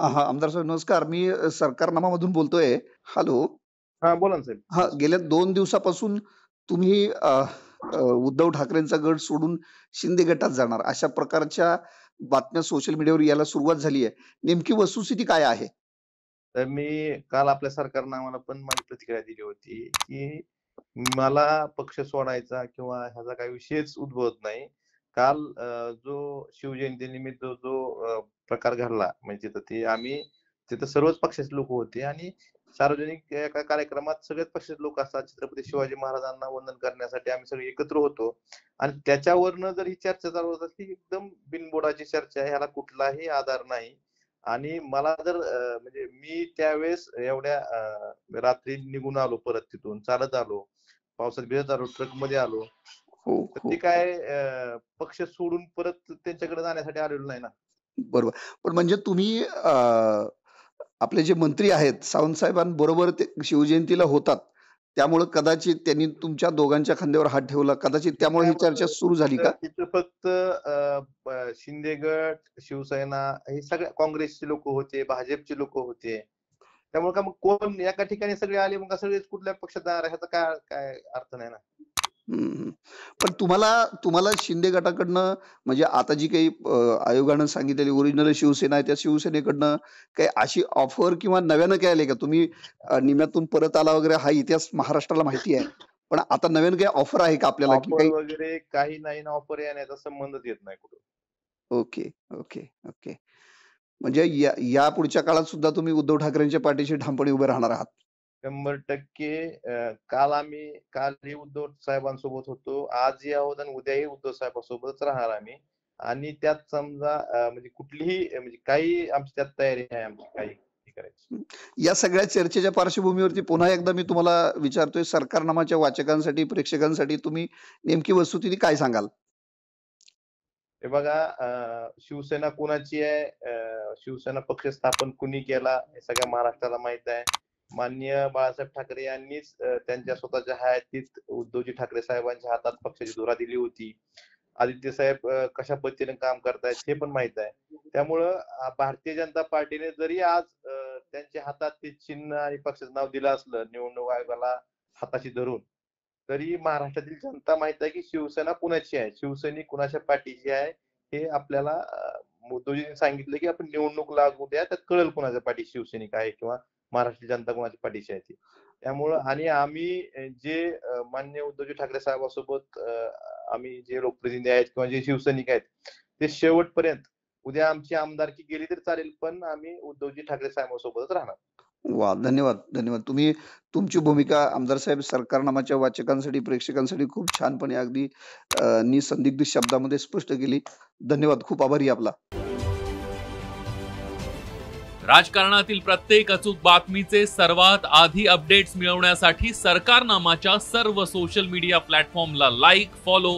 हा आमदार साहेब नमस्कार मी सरकारनामा मधून बोलतोय हॅलो हा बोला साहेब हा गेल्या दोन दिवसापासून तुम्ही उद्धव ठाकरेंचा गट सोडून शिंदे गटात जाणार अशा प्रकारच्या बातम्या सोशल मीडियावर यायला सुरुवात झाली आहे नेमकी वस्तुस्थिती काय आहे तर मी काल आपल्या सरकारनामाला पण माझी प्रतिक्रिया दिली होती की मला पक्ष सोडायचा किंवा ह्याचा काही विषयच उद्भवत नाही काल जो शिवजयंती निमित्त जो प्रकार घडला म्हणजे तिथं ते आम्ही तिथं सर्वच पक्षाचे लोक होते आणि सार्वजनिक एका कार्यक्रमात सगळ्याच पक्षाचे लोक असतात छत्रपती शिवाजी महाराजांना वंदन करण्यासाठी आम्ही सगळे एकत्र होतो आणि त्याच्यावरनं जर ही चर्चा चालू होत असली एकदम बिनबोडाची चर्चा आहे ह्याला कुठलाही आधार नाही आणि मला जर म्हणजे मी त्यावेळेस एवढ्या रात्री निघून आलो परत तिथून चालत आलो पावसात भिजत आलो ट्रक मध्ये आलो हो, हो ते काय पक्ष सोडून परत त्यांच्याकडे जाण्यासाठी आलेलो नाही ना बरोबर पण म्हणजे तुम्ही आपले जे मंत्री आहेत साहेबांबरोबर ते शिवजयंतीला होतात त्यामुळे कदाचित त्यांनी तुमच्या दोघांच्या खांद्यावर हात ठेवला कदाचित त्यामुळे ही चर्चा सुरू झाली का तिथं फक्त शिंदेगड शिवसेना हे सगळे काँग्रेसचे लोक होते भाजपचे लोक होते त्यामुळे का मग कोण एका ठिकाणी सगळे आले मग सगळेच कुठल्या पक्षात जाणार ह्याचा काय काय अर्थ नाही ना पण तुम्हाला तुम्हाला शिंदे गटाकडनं म्हणजे आता जी काही आयोगानं सांगितलेली ओरिजिनल शिवसेना आहे त्या शिवसेनेकडनं काही अशी ऑफर किंवा नव्यानं काय आले का तुम्ही निम्यातून परत आला वगैरे हा इतिहास महाराष्ट्राला माहिती आहे पण आता नव्यानं काही ऑफर आहे का आपल्याला वगैरे काही नाही ऑफर त्या संबंधच येत नाही कुठं ओके ओके ओके म्हणजे या पुढच्या काळात सुद्धा तुम्ही उद्धव ठाकरेंच्या पाठीशी ठामपणे उभे राहणार आहात शंभर टक्के काल आम्ही कालही उद्धव साहेबांसोबत होतो आजही आहोत आणि उद्याही उद्धव साहेबांसोबतच राहणार आम्ही आणि त्यात समजा म्हणजे कुठलीही म्हणजे काही आमची त्यात तयारी आहे आमची काही या सगळ्या चर्चेच्या पार्श्वभूमीवरती पुन्हा एकदा मी तुम्हाला विचारतोय सरकारनामाच्या वाचकांसाठी प्रेक्षकांसाठी तुम्ही नेमकी वस्तुस्थिती काय सांगाल हे बघा शिवसेना कोणाची आहे शिवसेना पक्ष स्थापन कुणी केला हे सगळ्या महाराष्ट्राला माहित आहे मान्य बाळासाहेब ठाकरे यांनीच त्यांच्या स्वतःच्या हयातीत उद्धवजी ठाकरे साहेबांच्या हातात पक्षाची धुरा दिली होती आदित्य साहेब कशा पद्धतीने काम करतायत हे पण माहित आहे त्यामुळं भारतीय जनता पार्टीने जरी आज त्यांच्या हातात ते चिन्ह आणि पक्षाचं नाव दिलं असलं निवडणूक आयोगाला हाताशी धरून तरी महाराष्ट्रातील जनता माहित आहे की शिवसेना कुणाची आहे शिवसैनिक कुणाच्या पाठीची आहे हे आपल्याला उद्धवजी सांगितलं की आपण निवडणूक लागू द्या तर कळेल कुणाच्या पाठी शिवसैनिक आहे किंवा महाराष्ट्र जनता कोणाची पाठीशी आहे ती त्यामुळं आणि आम्ही जे मान्य उद्धवजी ठाकरे साहेबांसोबत आम्ही जे लोकप्रतिनिधी आहेत किंवा जे शिवसैनिक आहेत ते शेवटपर्यंत उद्या आमची आमदारकी गेली तरी चालेल पण आम्ही उद्धवजी ठाकरे साहेबांसोबतच राहणार वा धन्यवाद धन्यवाद तुम्ही तुमची भूमिका आमदार साहेब सरकारनामाच्या वाचकांसाठी प्रेक्षकांसाठी खूप छानपणे अगदी निसंदिग्ध शब्दामध्ये स्पष्ट केली धन्यवाद खूप आभारी आपला राजकारणातील प्रत्येक अचूक बातमीचे सर्वात आधी अपडेट्स मिळवण्यासाठी सरकारनामाच्या सर्व सोशल मीडिया प्लॅटफॉर्मला लाईक फॉलो